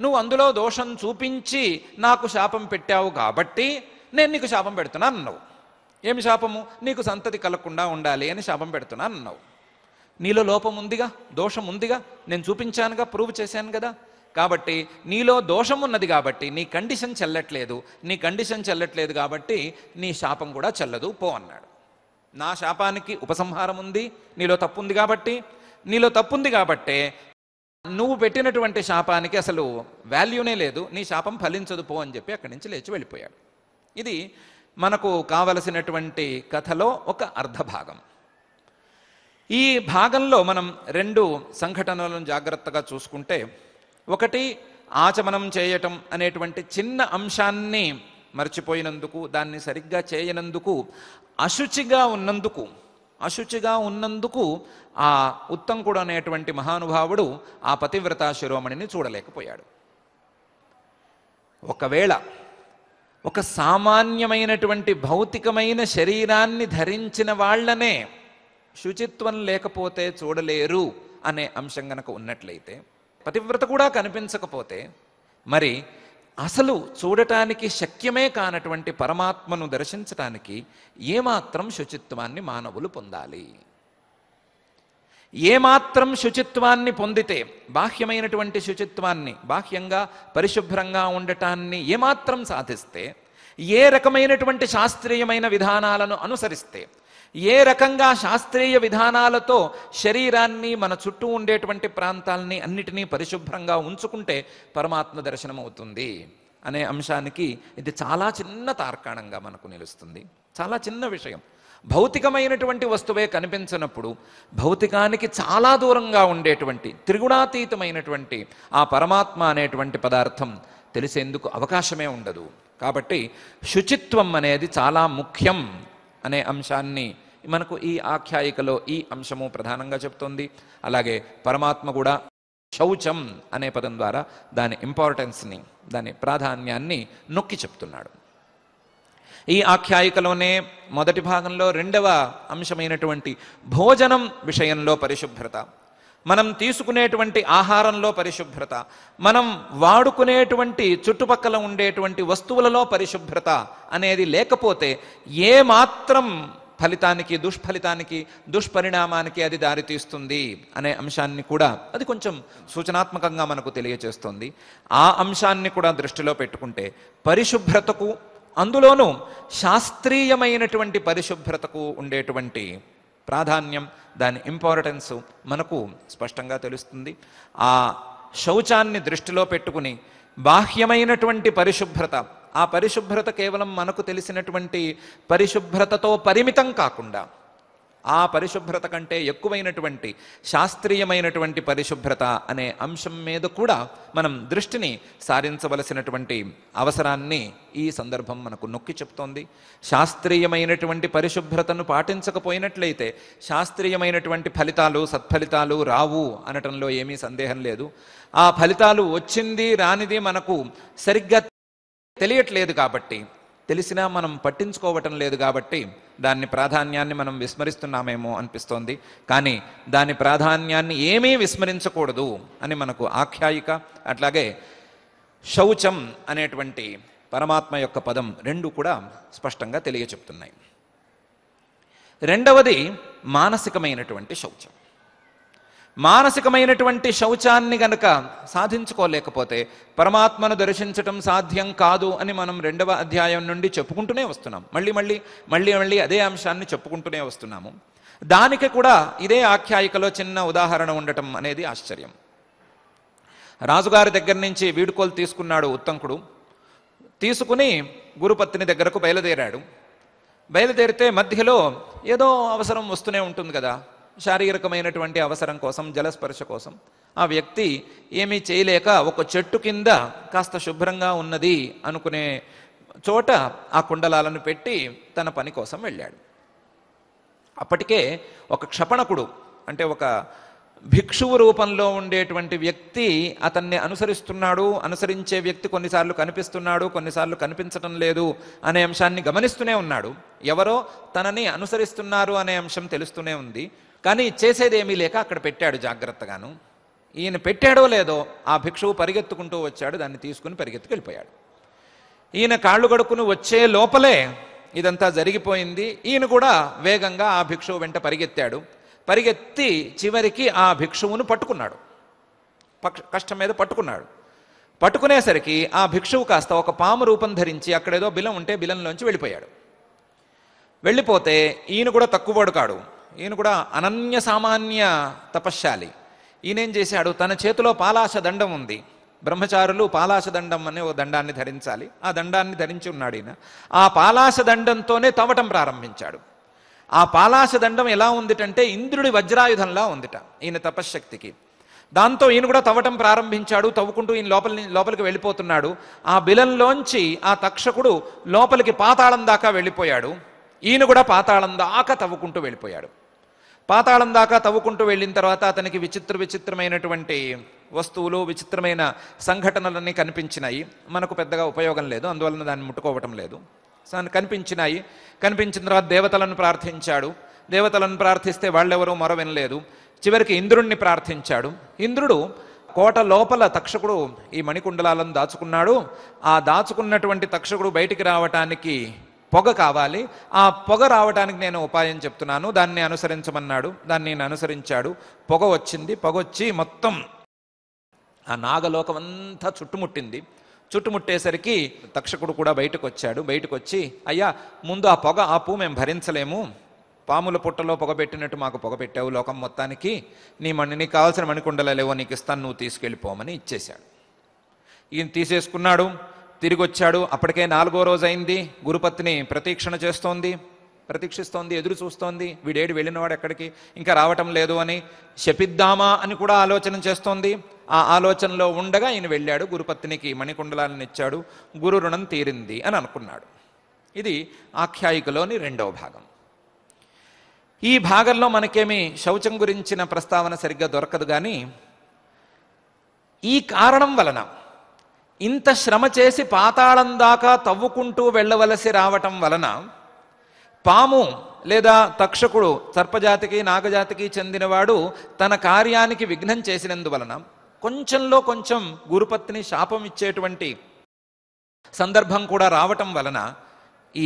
నువ్వు అందులో దోషం చూపించి నాకు శాపం పెట్టావు కాబట్టి నేను నీకు శాపం పెడుతున్నాను అన్నావు ఏమి శాపము నీకు సంతతి కలగకుండా ఉండాలి అని శాపం పెడుతున్నాను అన్నావు నీలో లోపం ఉందిగా దోషం ఉందిగా నేను చూపించానుగా ప్రూవ్ చేశాను కదా కాబట్టి నీలో దోషం ఉన్నది కాబట్టి నీ కండిషన్ చెల్లట్లేదు నీ కండిషన్ చెల్లట్లేదు కాబట్టి నీ శాపం కూడా చెల్లదు పో అన్నాడు నా శాపానికి ఉపసంహారం ఉంది నీలో తప్పు ఉంది కాబట్టి నీలో తప్పుంది కాబట్టే నువ్వు పెట్టినటువంటి శాపానికి అసలు వాల్యూనే లేదు నీ శాపం ఫలించదు పో అని చెప్పి అక్కడి నుంచి లేచి వెళ్ళిపోయాడు ఇది మనకు కావలసినటువంటి కథలో ఒక అర్ధభాగం ఈ భాగంలో మనం రెండు సంఘటనలను జాగ్రత్తగా చూసుకుంటే ఒకటి ఆచమనం చేయటం అనేటువంటి చిన్న అంశాన్ని మర్చిపోయినందుకు దాన్ని సరిగ్గా చేయనందుకు అశుచిగా ఉన్నందుకు అశుచిగా ఉన్నందుకు ఆ ఉత్తంకుడు అనేటువంటి మహానుభావుడు ఆ పతివ్రత శిరోమణిని చూడలేకపోయాడు ఒకవేళ ఒక సామాన్యమైనటువంటి భౌతికమైన శరీరాన్ని ధరించిన వాళ్లనే శుచిత్వం లేకపోతే చూడలేరు అనే అంశం గనక ఉన్నట్లయితే పతివ్రత కూడా కనిపించకపోతే మరి అసలు చూడటానికి శక్యమే కానటువంటి పరమాత్మను దర్శించటానికి ఏమాత్రం శుచిత్వాన్ని మానవులు పొందాలి ఏమాత్రం శుచిత్వాన్ని పొందితే బాహ్యమైనటువంటి శుచిత్వాన్ని బాహ్యంగా పరిశుభ్రంగా ఉండటాన్ని ఏమాత్రం సాధిస్తే ఏ రకమైనటువంటి శాస్త్రీయమైన విధానాలను అనుసరిస్తే ఏ రకంగా శాస్త్రీయ విధానాలతో శరీరాన్ని మన చుట్టూ ఉండేటువంటి ప్రాంతాలని అన్నిటినీ పరిశుభ్రంగా ఉంచుకుంటే పరమాత్మ దర్శనం అవుతుంది అనే అంశానికి ఇది చాలా చిన్న తార్కాణంగా మనకు నిలుస్తుంది చాలా చిన్న విషయం భౌతికమైనటువంటి వస్తువే కనిపించినప్పుడు భౌతికానికి చాలా దూరంగా ఉండేటువంటి త్రిగుణాతీతమైనటువంటి ఆ పరమాత్మ అనేటువంటి పదార్థం తెలిసేందుకు అవకాశమే ఉండదు కాబట్టి శుచిత్వం అనేది చాలా ముఖ్యం అనే అంశాన్ని మనకు ఈ ఆఖ్యాయికలో ఈ అంశము ప్రధానంగా చెప్తోంది అలాగే పరమాత్మ కూడా శౌచం అనే పదం ద్వారా దాని ఇంపార్టెన్స్ని దాని ప్రాధాన్యాన్ని నొక్కి చెప్తున్నాడు ఈ ఆఖ్యాయికలోనే మొదటి భాగంలో రెండవ అంశమైనటువంటి భోజనం విషయంలో పరిశుభ్రత మనం తీసుకునేటువంటి ఆహారంలో పరిశుభ్రత మనం వాడుకునేటువంటి చుట్టుపక్కల ఉండేటువంటి వస్తువులలో పరిశుభ్రత అనేది లేకపోతే ఏ మాత్రం ఫలితానికి దుష్ఫలితానికి దుష్పరిణామానికి అది దారితీస్తుంది అనే అంశాన్ని కూడా అది కొంచెం సూచనాత్మకంగా మనకు తెలియజేస్తుంది ఆ అంశాన్ని కూడా దృష్టిలో పెట్టుకుంటే పరిశుభ్రతకు అందులోనూ శాస్త్రీయమైనటువంటి పరిశుభ్రతకు ఉండేటువంటి ప్రాధాన్యం దాని ఇంపార్టెన్స్ మనకు స్పష్టంగా తెలుస్తుంది ఆ శౌచాన్ని దృష్టిలో పెట్టుకుని బాహ్యమైనటువంటి పరిశుభ్రత ఆ పరిశుభ్రత కేవలం మనకు తెలిసినటువంటి పరిశుభ్రతతో పరిమితం కాకుండా ఆ పరిశుభ్రత కంటే ఎక్కువైనటువంటి శాస్త్రీయమైనటువంటి పరిశుభ్రత అనే అంశం మీద కూడా మనం దృష్టిని సారించవలసినటువంటి అవసరాన్ని ఈ సందర్భం మనకు నొక్కి చెప్తోంది శాస్త్రీయమైనటువంటి పరిశుభ్రతను పాటించకపోయినట్లయితే శాస్త్రీయమైనటువంటి ఫలితాలు సత్ఫలితాలు రావు అనటంలో ఏమీ సందేహం లేదు ఆ ఫలితాలు వచ్చింది రానిది మనకు సరిగ్గా తెలియట్లేదు కాబట్టి తెలిసినా మనం పట్టించుకోవటం లేదు కాబట్టి దాని ప్రాధాన్యాన్ని మనం విస్మరిస్తున్నామేమో అనిపిస్తోంది కానీ దాని ప్రాధాన్యాన్ని ఏమీ విస్మరించకూడదు అని మనకు ఆఖ్యాయిక అట్లాగే శౌచం అనేటువంటి పరమాత్మ యొక్క పదం రెండు కూడా స్పష్టంగా తెలియచెప్తున్నాయి రెండవది మానసికమైనటువంటి శౌచం మానసికమైనటువంటి శౌచాన్ని గనక సాధించుకోలేకపోతే పరమాత్మను దర్శించటం సాధ్యం కాదు అని మనం రెండవ అధ్యాయం నుండి చెప్పుకుంటూనే వస్తున్నాం మళ్ళీ మళ్ళీ మళ్ళీ మళ్ళీ అదే అంశాన్ని చెప్పుకుంటూనే వస్తున్నాము దానికి కూడా ఇదే ఆఖ్యాయికలో చిన్న ఉదాహరణ ఉండటం అనేది ఆశ్చర్యం రాజుగారి దగ్గర నుంచి వీడుకోలు తీసుకున్నాడు ఉత్తంకుడు తీసుకుని గురుపత్ని దగ్గరకు బయలుదేరాడు బయలుదేరితే మధ్యలో ఏదో అవసరం వస్తూనే ఉంటుంది కదా శారీరకమైనటువంటి అవసరం కోసం జలస్పర్శ కోసం ఆ వ్యక్తి ఏమీ చేయలేక ఒక చెట్టు కింద కాస్త శుభ్రంగా ఉన్నది అనుకునే చోట ఆ కుండలాలను పెట్టి తన పని కోసం వెళ్ళాడు అప్పటికే ఒక క్షపణకుడు అంటే ఒక భిక్షువు రూపంలో ఉండేటువంటి వ్యక్తి అతన్ని అనుసరిస్తున్నాడు అనుసరించే వ్యక్తి కొన్నిసార్లు కనిపిస్తున్నాడు కొన్నిసార్లు కనిపించటం లేదు అనే అంశాన్ని గమనిస్తూనే ఉన్నాడు ఎవరో తనని అనుసరిస్తున్నారు అనే అంశం తెలుస్తూనే ఉంది కానీ చేసేదేమీ లేక అక్కడ పెట్టాడు జాగ్రత్తగాను ఈయన పెట్టాడో లేదో ఆ భిక్షువు పరిగెత్తుకుంటూ వచ్చాడు దాన్ని తీసుకుని పరిగెత్తుకు వెళ్ళిపోయాడు ఈయన కాళ్ళు కడుక్కుని వచ్చే లోపలే ఇదంతా జరిగిపోయింది ఈయన కూడా వేగంగా ఆ భిక్షువు వెంట పరిగెత్తాడు పరిగెత్తి చివరికి ఆ భిక్షువును పట్టుకున్నాడు పక్ష కష్టం మీద పట్టుకున్నాడు పట్టుకునేసరికి ఆ భిక్షువు కాస్త ఒక పాము రూపం ధరించి అక్కడేదో బిలం ఉంటే బిలంలోంచి వెళ్ళిపోయాడు వెళ్ళిపోతే ఈయన కూడా తక్కువ కాడు ఈయన కూడా అనన్య సామాన్య తపశ్శాలి ఈయనేం చేశాడు తన చేతిలో పాలాశ దండం ఉంది బ్రహ్మచారులు పాలాశ దండం అనే ఓ దండాన్ని ధరించాలి ఆ దండాన్ని ధరించి ఉన్నాడు ఈయన ఆ పాలాశ దండంతోనే తవ్వటం ప్రారంభించాడు ఆ పాలాశ దండం ఎలా ఉందిటంటే ఇంద్రుడి వజ్రాయుధంలా ఉందిట ఈయన తపశ్శక్తికి దాంతో ఈయన కూడా తవ్వటం ప్రారంభించాడు తవ్వుకుంటూ ఈయన లోపలి లోపలికి వెళ్ళిపోతున్నాడు ఆ బిలంలోంచి ఆ తక్షకుడు లోపలికి పాతాళం దాకా వెళ్ళిపోయాడు ఈయన కూడా పాతాళం దాకా తవ్వుకుంటూ వెళ్ళిపోయాడు పాతాళం దాకా తవ్వుకుంటూ వెళ్ళిన తర్వాత అతనికి విచిత్ర విచిత్రమైనటువంటి వస్తువులు విచిత్రమైన సంఘటనలన్నీ కనిపించినాయి మనకు పెద్దగా ఉపయోగం లేదు అందువలన దాన్ని ముట్టుకోవటం లేదు కనిపించినాయి కనిపించిన తర్వాత దేవతలను ప్రార్థించాడు దేవతలను ప్రార్థిస్తే వాళ్ళెవరూ మొర వినలేదు చివరికి ఇంద్రుణ్ణి ప్రార్థించాడు ఇంద్రుడు కోట లోపల తక్షకుడు ఈ మణికుండలాలను దాచుకున్నాడు ఆ దాచుకున్నటువంటి తక్షకుడు బయటికి రావటానికి పొగ కావాలి ఆ పొగ రావడానికి నేను ఉపాయం చెప్తున్నాను దాన్ని అనుసరించమన్నాడు దాన్ని నేను అనుసరించాడు పొగ వచ్చింది పొగ వచ్చి మొత్తం ఆ నాగలోకం అంతా చుట్టుముట్టింది చుట్టుముట్టేసరికి తక్షకుడు కూడా బయటకు వచ్చాడు బయటకు వచ్చి అయ్యా ముందు ఆ పొగ ఆపు మేము భరించలేము పాముల పుట్టలో పొగబెట్టినట్టు మాకు పొగబెట్టావు లోకం మొత్తానికి నీ మణి నీకు కావాల్సిన మణికుండలేవో నీకు ఇస్తాను నువ్వు తీసుకెళ్ళిపోమని ఇచ్చేశాడు ఈయన తీసేసుకున్నాడు తిరిగి వచ్చాడు అప్పటికే నాలుగో రోజు అయింది గురుపత్ని ప్రతీక్షణ చేస్తోంది ప్రతీక్షిస్తోంది ఎదురు చూస్తోంది వీడేడు వెళ్ళినవాడు ఎక్కడికి ఇంకా రావటం లేదు అని శపిద్దామా అని కూడా ఆలోచన చేస్తోంది ఆ ఆలోచనలో ఉండగా ఈయన వెళ్ళాడు గురుపత్నికి మణికుండలాలను ఇచ్చాడు గురు రుణం తీరింది అని అనుకున్నాడు ఇది ఆఖ్యాయికలోని రెండవ భాగం ఈ భాగంలో మనకేమి శౌచం గురించిన ప్రస్తావన సరిగ్గా దొరకదు కానీ ఈ కారణం వలన ఇంత శ్రమ చేసి పాతాళం దాకా తవ్వుకుంటూ వెళ్ళవలసి రావటం వలన పాము లేదా తక్షకుడు సర్పజాతికి నాగజాతికి చెందినవాడు తన కార్యానికి విఘ్నం చేసినందువలన కొంచెంలో కొంచెం గురుపత్ని శాపం ఇచ్చేటువంటి సందర్భం కూడా రావటం వలన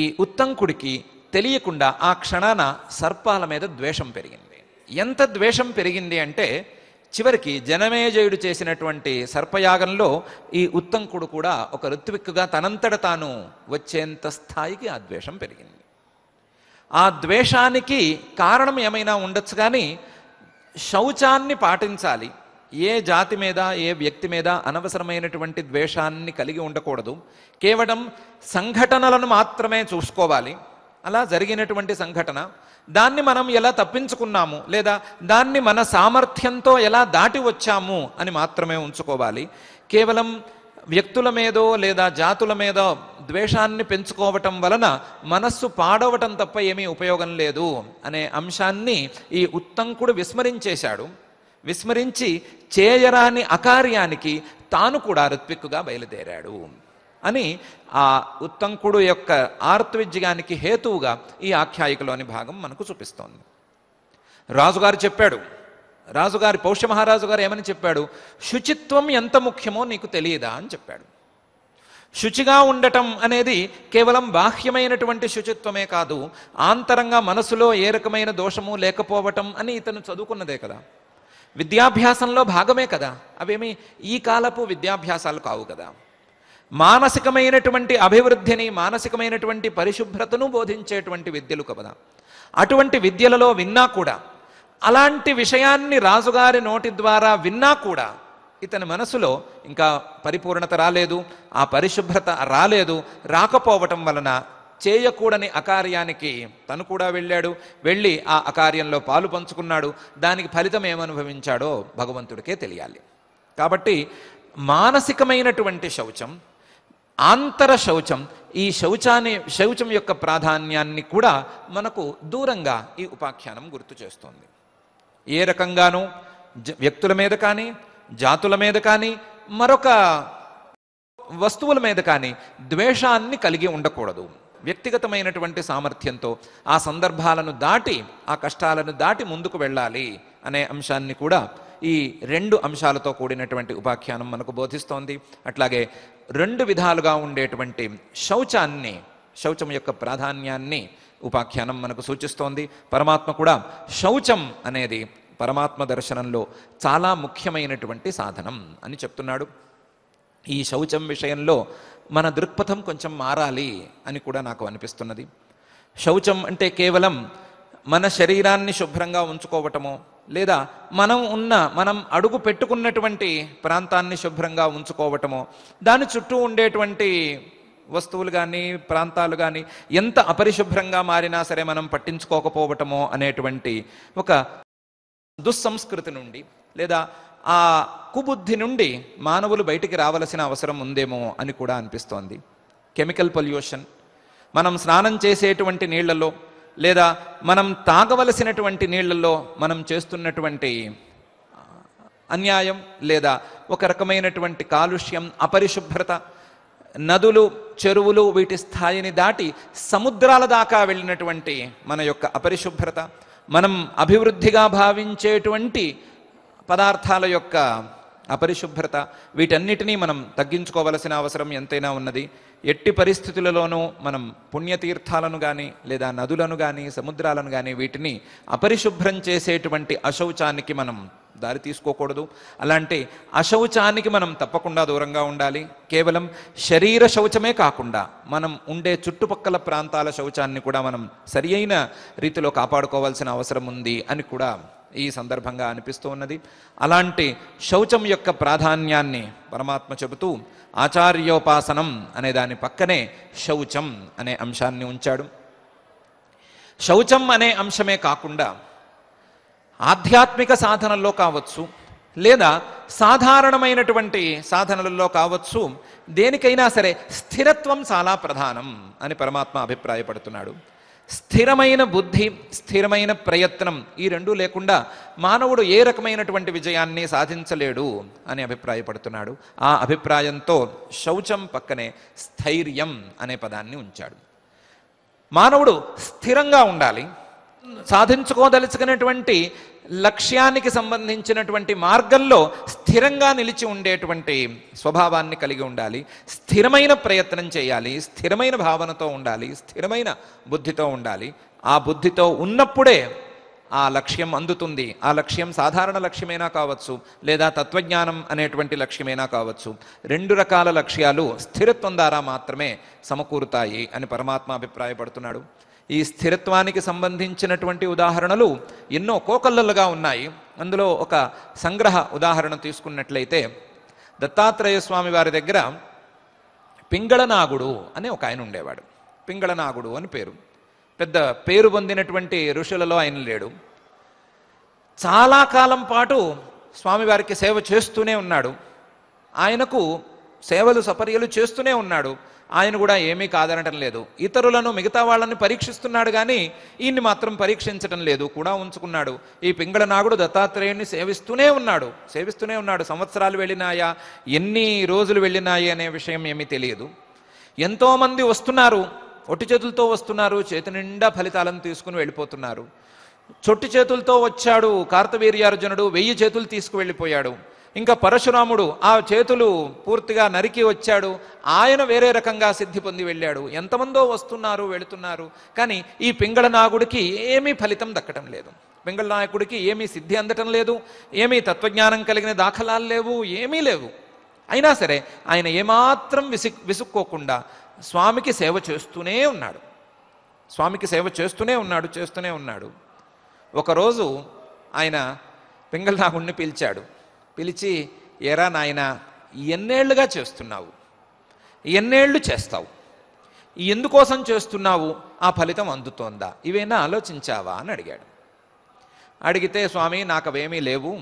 ఈ ఉత్తంకుడికి తెలియకుండా ఆ క్షణాన సర్పాల మీద ద్వేషం పెరిగింది ఎంత ద్వేషం పెరిగింది అంటే చివరికి జనమేజయుడు చేసినటువంటి సర్పయాగంలో ఈ ఉత్తంకుడు కూడా ఒక ఋత్విక్కుగా తనంతట తాను వచ్చేంత స్థాయికి ఆ ద్వేషం పెరిగింది ఆ ద్వేషానికి కారణం ఏమైనా ఉండొచ్చు కానీ శౌచాన్ని పాటించాలి ఏ జాతి మీద ఏ వ్యక్తి మీద అనవసరమైనటువంటి ద్వేషాన్ని కలిగి ఉండకూడదు కేవలం సంఘటనలను మాత్రమే చూసుకోవాలి అలా జరిగినటువంటి సంఘటన దాన్ని మనం ఎలా తప్పించుకున్నాము లేదా దాన్ని మన సామర్థ్యంతో ఎలా దాటి వచ్చాము అని మాత్రమే ఉంచుకోవాలి కేవలం వ్యక్తుల మీదో లేదా జాతుల మీద ద్వేషాన్ని పెంచుకోవటం వలన మనస్సు పాడవటం తప్ప ఏమీ ఉపయోగం లేదు అనే అంశాన్ని ఈ ఉత్తంకుడు విస్మరించేశాడు విస్మరించి చేయరాని అకార్యానికి తాను కూడా రుత్పిక్కుగా బయలుదేరాడు అని ఆ ఉత్తంకుడు యొక్క ఆర్తవిజ్ఞానికి హేతువుగా ఈ ఆఖ్యాయికలోని భాగం మనకు చూపిస్తోంది రాజుగారు చెప్పాడు రాజుగారి పౌష్య మహారాజు గారు ఏమని చెప్పాడు శుచిత్వం ఎంత ముఖ్యమో నీకు తెలియదా అని చెప్పాడు శుచిగా ఉండటం అనేది కేవలం బాహ్యమైనటువంటి శుచిత్వమే కాదు ఆంతరంగా మనసులో ఏ రకమైన దోషము లేకపోవటం అని ఇతను చదువుకున్నదే కదా విద్యాభ్యాసంలో భాగమే కదా అవేమి ఈ కాలపు విద్యాభ్యాసాలు కావు కదా మానసికమైనటువంటి అభివృద్ధిని మానసికమైనటువంటి పరిశుభ్రతను బోధించేటువంటి విద్యలు కదా అటువంటి విద్యలలో విన్నా కూడా అలాంటి విషయాన్ని రాజుగారి నోటి ద్వారా విన్నా కూడా ఇతని మనసులో ఇంకా పరిపూర్ణత రాలేదు ఆ పరిశుభ్రత రాలేదు రాకపోవటం వలన చేయకూడని అకార్యానికి తను కూడా వెళ్ళాడు వెళ్ళి ఆ అకార్యంలో పాలు పంచుకున్నాడు దానికి ఫలితం ఏమనుభవించాడో భగవంతుడికే తెలియాలి కాబట్టి మానసికమైనటువంటి శౌచం ఆంతర శౌచం ఈ శౌచాన్ని శౌచం యొక్క ప్రాధాన్యాన్ని కూడా మనకు దూరంగా ఈ ఉపాఖ్యానం గుర్తు చేస్తుంది ఏ రకంగానూ వ్యక్తుల మీద కానీ జాతుల మీద కానీ మరొక వస్తువుల మీద కానీ ద్వేషాన్ని కలిగి ఉండకూడదు వ్యక్తిగతమైనటువంటి సామర్థ్యంతో ఆ సందర్భాలను దాటి ఆ కష్టాలను దాటి ముందుకు వెళ్ళాలి అనే అంశాన్ని కూడా ఈ రెండు అంశాలతో కూడినటువంటి ఉపాఖ్యానం మనకు బోధిస్తోంది అట్లాగే రెండు విధాలుగా ఉండేటువంటి శౌచాన్ని శౌచం యొక్క ప్రాధాన్యాన్ని ఉపాఖ్యానం మనకు సూచిస్తోంది పరమాత్మ కూడా శౌచం అనేది పరమాత్మ దర్శనంలో చాలా ముఖ్యమైనటువంటి సాధనం అని చెప్తున్నాడు ఈ శౌచం విషయంలో మన దృక్పథం కొంచెం మారాలి అని కూడా నాకు అనిపిస్తున్నది శౌచం అంటే కేవలం మన శరీరాన్ని శుభ్రంగా ఉంచుకోవటము లేదా మనం ఉన్న మనం అడుగు పెట్టుకున్నటువంటి ప్రాంతాన్ని శుభ్రంగా ఉంచుకోవటమో దాని చుట్టూ ఉండేటువంటి వస్తువులు కానీ ప్రాంతాలు కానీ ఎంత అపరిశుభ్రంగా మారినా సరే మనం పట్టించుకోకపోవటమో అనేటువంటి ఒక దుస్సంస్కృతి నుండి లేదా ఆ కుబుద్ధి నుండి మానవులు బయటికి రావలసిన అవసరం ఉందేమో అని కూడా అనిపిస్తోంది కెమికల్ పొల్యూషన్ మనం స్నానం చేసేటువంటి నీళ్లలో లేదా మనం తాగవలసినటువంటి నీళ్లలో మనం చేస్తున్నటువంటి అన్యాయం లేదా ఒక రకమైనటువంటి కాలుష్యం అపరిశుభ్రత నదులు చెరువులు వీటి స్థాయిని దాటి సముద్రాల దాకా వెళ్ళినటువంటి మన యొక్క అపరిశుభ్రత మనం అభివృద్ధిగా భావించేటువంటి పదార్థాల యొక్క అపరిశుభ్రత వీటన్నిటినీ మనం తగ్గించుకోవలసిన అవసరం ఎంతైనా ఉన్నది ఎట్టి పరిస్థితులలోనూ మనం పుణ్యతీర్థాలను కానీ లేదా నదులను కానీ సముద్రాలను కానీ వీటిని అపరిశుభ్రం చేసేటువంటి అశౌచానికి మనం దారి తీసుకోకూడదు అలాంటి అశౌచానికి మనం తప్పకుండా దూరంగా ఉండాలి కేవలం శరీర శౌచమే కాకుండా మనం ఉండే చుట్టుపక్కల ప్రాంతాల శౌచాన్ని కూడా మనం సరి అయిన రీతిలో కాపాడుకోవాల్సిన అవసరం ఉంది అని కూడా ఈ సందర్భంగా అనిపిస్తూ ఉన్నది అలాంటి శౌచం యొక్క ప్రాధాన్యాన్ని పరమాత్మ చెబుతూ ఆచార్యోపాసనం అనే దాని పక్కనే శౌచం అనే అంశాన్ని ఉంచాడు శౌచం అనే అంశమే కాకుండా ఆధ్యాత్మిక సాధనల్లో కావచ్చు లేదా సాధారణమైనటువంటి సాధనలలో కావచ్చు దేనికైనా సరే స్థిరత్వం చాలా ప్రధానం అని పరమాత్మ అభిప్రాయపడుతున్నాడు స్థిరమైన బుద్ధి స్థిరమైన ప్రయత్నం ఈ రెండూ లేకుండా మానవుడు ఏ రకమైనటువంటి విజయాన్ని సాధించలేడు అని అభిప్రాయపడుతున్నాడు ఆ అభిప్రాయంతో శౌచం పక్కనే స్థైర్యం అనే పదాన్ని ఉంచాడు మానవుడు స్థిరంగా ఉండాలి సాధించుకోదలుచుకునేటువంటి లక్ష్యానికి సంబంధించినటువంటి మార్గంలో స్థిరంగా నిలిచి ఉండేటువంటి స్వభావాన్ని కలిగి ఉండాలి స్థిరమైన ప్రయత్నం చేయాలి స్థిరమైన భావనతో ఉండాలి స్థిరమైన బుద్ధితో ఉండాలి ఆ బుద్ధితో ఉన్నప్పుడే ఆ లక్ష్యం అందుతుంది ఆ లక్ష్యం సాధారణ లక్ష్యమైనా కావచ్చు లేదా తత్వజ్ఞానం అనేటువంటి లక్ష్యమైనా కావచ్చు రెండు రకాల లక్ష్యాలు స్థిరత్వం ద్వారా మాత్రమే సమకూరుతాయి అని పరమాత్మ అభిప్రాయపడుతున్నాడు ఈ స్థిరత్వానికి సంబంధించినటువంటి ఉదాహరణలు ఎన్నో కోకల్లలుగా ఉన్నాయి అందులో ఒక సంగ్రహ ఉదాహరణ తీసుకున్నట్లయితే దత్తాత్రేయ స్వామి వారి దగ్గర పింగళనాగుడు అనే ఒక ఆయన ఉండేవాడు పింగళనాగుడు అని పేరు పెద్ద పేరు పొందినటువంటి ఋషులలో ఆయన లేడు చాలా కాలం పాటు స్వామివారికి సేవ చేస్తూనే ఉన్నాడు ఆయనకు సేవలు సపర్యలు చేస్తూనే ఉన్నాడు ఆయన కూడా ఏమీ కాదనటం లేదు ఇతరులను మిగతా వాళ్ళని పరీక్షిస్తున్నాడు కానీ ఈయన్ని మాత్రం పరీక్షించటం లేదు కూడా ఉంచుకున్నాడు ఈ పింగళ నాగుడు దత్తాత్రేయుణ్ణి సేవిస్తూనే ఉన్నాడు సేవిస్తూనే ఉన్నాడు సంవత్సరాలు వెళ్ళినాయా ఎన్ని రోజులు వెళ్ళినాయి అనే విషయం ఏమీ తెలియదు ఎంతోమంది వస్తున్నారు ఒట్టి చేతులతో వస్తున్నారు చేతి నిండా ఫలితాలను తీసుకుని వెళ్ళిపోతున్నారు చొట్టి చేతులతో వచ్చాడు కార్తవీర్యార్జునుడు వెయ్యి చేతులు తీసుకువెళ్ళిపోయాడు ఇంకా పరశురాముడు ఆ చేతులు పూర్తిగా నరికి వచ్చాడు ఆయన వేరే రకంగా సిద్ధి పొంది వెళ్ళాడు ఎంతమందో వస్తున్నారు వెళుతున్నారు కానీ ఈ పింగళ నాగుడికి ఏమీ ఫలితం దక్కటం లేదు పింగళ నాయకుడికి ఏమీ సిద్ధి అందటం లేదు ఏమీ తత్వజ్ఞానం కలిగిన దాఖలాలు లేవు ఏమీ లేవు అయినా సరే ఆయన ఏమాత్రం విసి విసుక్కోకుండా స్వామికి సేవ చేస్తూనే ఉన్నాడు స్వామికి సేవ చేస్తూనే ఉన్నాడు చేస్తూనే ఉన్నాడు ఒకరోజు ఆయన పింగళ నాగుడిని పిలిచాడు పిలిచి ఎరా నాయన ఎన్నేళ్లుగా చేస్తున్నావు ఎన్నేళ్ళు చేస్తావు ఎందుకోసం చేస్తున్నావు ఆ ఫలితం అందుతోందా ఇవేనా ఆలోచించావా అని అడిగాడు అడిగితే స్వామి నాకు అవేమీ లేవు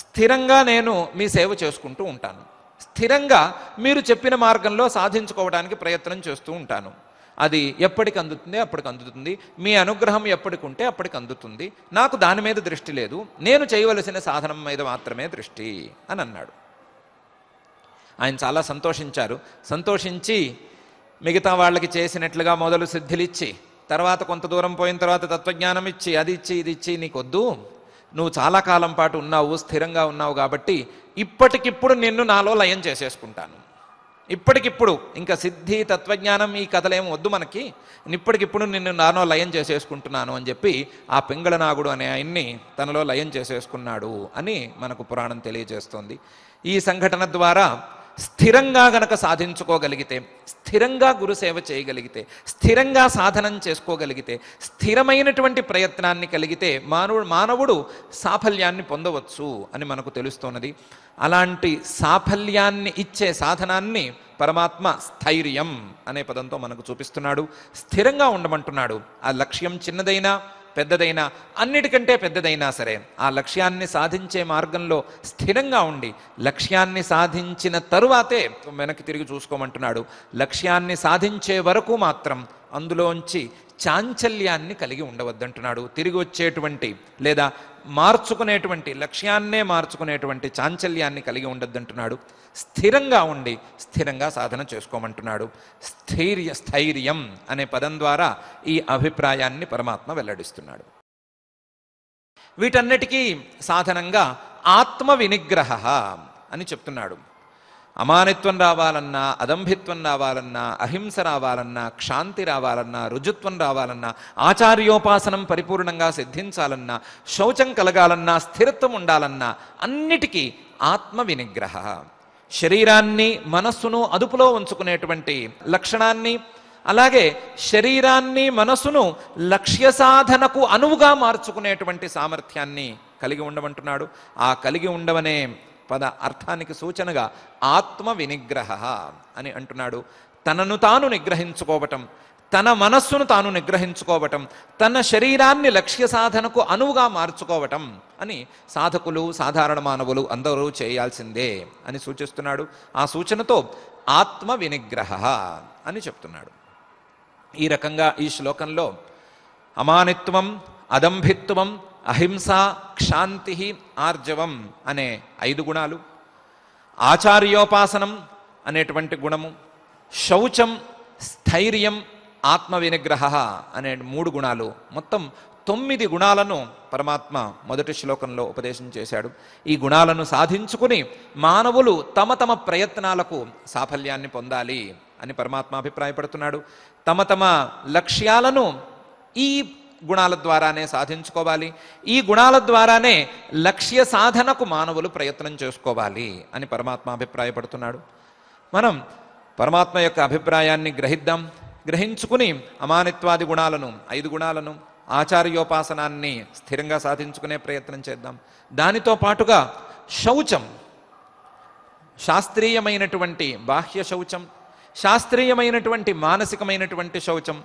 స్థిరంగా నేను మీ సేవ చేసుకుంటూ ఉంటాను స్థిరంగా మీరు చెప్పిన మార్గంలో సాధించుకోవడానికి ప్రయత్నం చేస్తూ ఉంటాను అది ఎప్పటికి అందుతుంది అప్పటికి అందుతుంది మీ అనుగ్రహం ఎప్పటికి ఉంటే అప్పటికి అందుతుంది నాకు దాని మీద దృష్టి లేదు నేను చేయవలసిన సాధనం మీద మాత్రమే దృష్టి అని అన్నాడు ఆయన చాలా సంతోషించారు సంతోషించి మిగతా వాళ్ళకి చేసినట్లుగా మొదలు సిద్ధిలిచ్చి తర్వాత కొంత దూరం పోయిన తర్వాత తత్వజ్ఞానం ఇచ్చి అది ఇచ్చి ఇది ఇచ్చి నీకొద్దు నువ్వు చాలా కాలం పాటు ఉన్నావు స్థిరంగా ఉన్నావు కాబట్టి ఇప్పటికిప్పుడు నిన్ను నాలో లయం చేసేసుకుంటాను ఇప్పటికిప్పుడు ఇంకా సిద్ధి తత్వజ్ఞానం ఈ కథలేమో వద్దు మనకి ఇప్పటికిప్పుడు నిన్ను నానో లయం చేసేసుకుంటున్నాను అని చెప్పి ఆ పింగళనాగుడు అనే ఆయన్ని తనలో లయం చేసేసుకున్నాడు అని మనకు పురాణం తెలియజేస్తోంది ఈ సంఘటన ద్వారా స్థిరంగా గనక సాధించుకోగలిగితే స్థిరంగా గురుసేవ చేయగలిగితే స్థిరంగా సాధనం చేసుకోగలిగితే స్థిరమైనటువంటి ప్రయత్నాన్ని కలిగితే మానవుడు మానవుడు సాఫల్యాన్ని పొందవచ్చు అని మనకు తెలుస్తున్నది అలాంటి సాఫల్యాన్ని ఇచ్చే సాధనాన్ని పరమాత్మ స్థైర్యం అనే పదంతో మనకు చూపిస్తున్నాడు స్థిరంగా ఉండమంటున్నాడు ఆ లక్ష్యం చిన్నదైనా పెద్దదైనా అన్నిటికంటే పెద్దదైనా సరే ఆ లక్ష్యాన్ని సాధించే మార్గంలో స్థిరంగా ఉండి లక్ష్యాన్ని సాధించిన తరువాతే వెనక్కి తిరిగి చూసుకోమంటున్నాడు లక్ష్యాన్ని సాధించే వరకు మాత్రం అందులోంచి చాంచల్యాన్ని కలిగి ఉండవద్దంటున్నాడు తిరిగి వచ్చేటువంటి లేదా మార్చుకునేటువంటి లక్ష్యాన్నే మార్చుకునేటువంటి చాంచల్యాన్ని కలిగి ఉండొద్దంటున్నాడు స్థిరంగా ఉండి స్థిరంగా సాధన చేసుకోమంటున్నాడు స్థైర్య స్థైర్యం అనే పదం ద్వారా ఈ అభిప్రాయాన్ని పరమాత్మ వెల్లడిస్తున్నాడు వీటన్నిటికీ సాధనంగా ఆత్మ వినిగ్రహ అని చెప్తున్నాడు అమానిత్వం రావాలన్నా అదంభిత్వం రావాలన్నా అహింస రావాలన్నా క్షాంతి రావాలన్నా రుజుత్వం రావాలన్నా ఆచార్యోపాసనం పరిపూర్ణంగా సిద్ధించాలన్నా శౌచం కలగాలన్నా స్థిరత్వం ఉండాలన్నా అన్నిటికీ ఆత్మ వినిగ్రహ శరీరాన్ని మనస్సును అదుపులో ఉంచుకునేటువంటి లక్షణాన్ని అలాగే శరీరాన్ని మనసును లక్ష్య సాధనకు అనువుగా మార్చుకునేటువంటి సామర్థ్యాన్ని కలిగి ఉండమంటున్నాడు ఆ కలిగి ఉండవనే పద అర్థానికి సూచనగా ఆత్మ వినిగ్రహ అని అంటున్నాడు తనను తాను నిగ్రహించుకోవటం తన మనస్సును తాను నిగ్రహించుకోవటం తన శరీరాన్ని లక్ష్య సాధనకు అనువుగా మార్చుకోవటం అని సాధకులు సాధారణ మానవులు అందరూ చేయాల్సిందే అని సూచిస్తున్నాడు ఆ సూచనతో ఆత్మ వినిగ్రహ అని చెప్తున్నాడు ఈ రకంగా ఈ శ్లోకంలో అమానిత్వం అదంభిత్వం అహింస క్షాంతి ఆర్జవం అనే ఐదు గుణాలు ఆచార్యోపాసనం అనేటువంటి గుణము శౌచం స్థైర్యం ఆత్మ వినిగ్రహ అనే మూడు గుణాలు మొత్తం తొమ్మిది గుణాలను పరమాత్మ మొదటి శ్లోకంలో ఉపదేశం చేశాడు ఈ గుణాలను సాధించుకుని మానవులు తమ తమ ప్రయత్నాలకు సాఫల్యాన్ని పొందాలి అని పరమాత్మ అభిప్రాయపడుతున్నాడు తమ తమ లక్ష్యాలను ఈ గుణాల ద్వారానే సాధించుకోవాలి ఈ గుణాల ద్వారానే లక్ష్య సాధనకు మానవులు ప్రయత్నం చేసుకోవాలి అని పరమాత్మ అభిప్రాయపడుతున్నాడు మనం పరమాత్మ యొక్క అభిప్రాయాన్ని గ్రహిద్దాం గ్రహించుకుని అమానిత్వాది గుణాలను ఐదు గుణాలను ఆచార్యోపాసనాన్ని స్థిరంగా సాధించుకునే ప్రయత్నం చేద్దాం దానితో పాటుగా శౌచం శాస్త్రీయమైనటువంటి బాహ్య శౌచం శాస్త్రీయమైనటువంటి మానసికమైనటువంటి శౌచం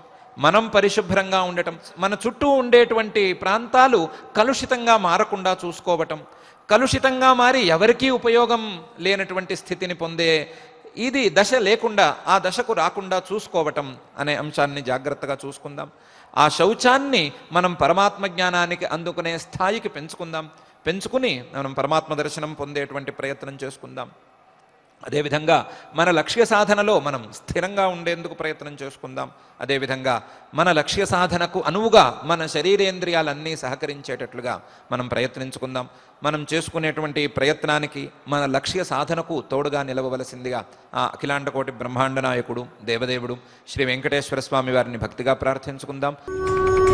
మనం పరిశుభ్రంగా ఉండటం మన చుట్టూ ఉండేటువంటి ప్రాంతాలు కలుషితంగా మారకుండా చూసుకోవటం కలుషితంగా మారి ఎవరికీ ఉపయోగం లేనటువంటి స్థితిని పొందే ఇది దశ లేకుండా ఆ దశకు రాకుండా చూసుకోవటం అనే అంశాన్ని జాగ్రత్తగా చూసుకుందాం ఆ శౌచాన్ని మనం పరమాత్మ జ్ఞానానికి అందుకునే స్థాయికి పెంచుకుందాం పెంచుకుని మనం పరమాత్మ దర్శనం పొందేటువంటి ప్రయత్నం చేసుకుందాం అదేవిధంగా మన లక్ష్య సాధనలో మనం స్థిరంగా ఉండేందుకు ప్రయత్నం చేసుకుందాం అదేవిధంగా మన లక్ష్య సాధనకు అనువుగా మన శరీరేంద్రియాలన్నీ సహకరించేటట్లుగా మనం ప్రయత్నించుకుందాం మనం చేసుకునేటువంటి ప్రయత్నానికి మన లక్ష్య సాధనకు తోడుగా నిలవవలసిందిగా ఆ అఖిలాండకోటి బ్రహ్మాండ నాయకుడు దేవదేవుడు శ్రీ వెంకటేశ్వర స్వామి వారిని భక్తిగా ప్రార్థించుకుందాం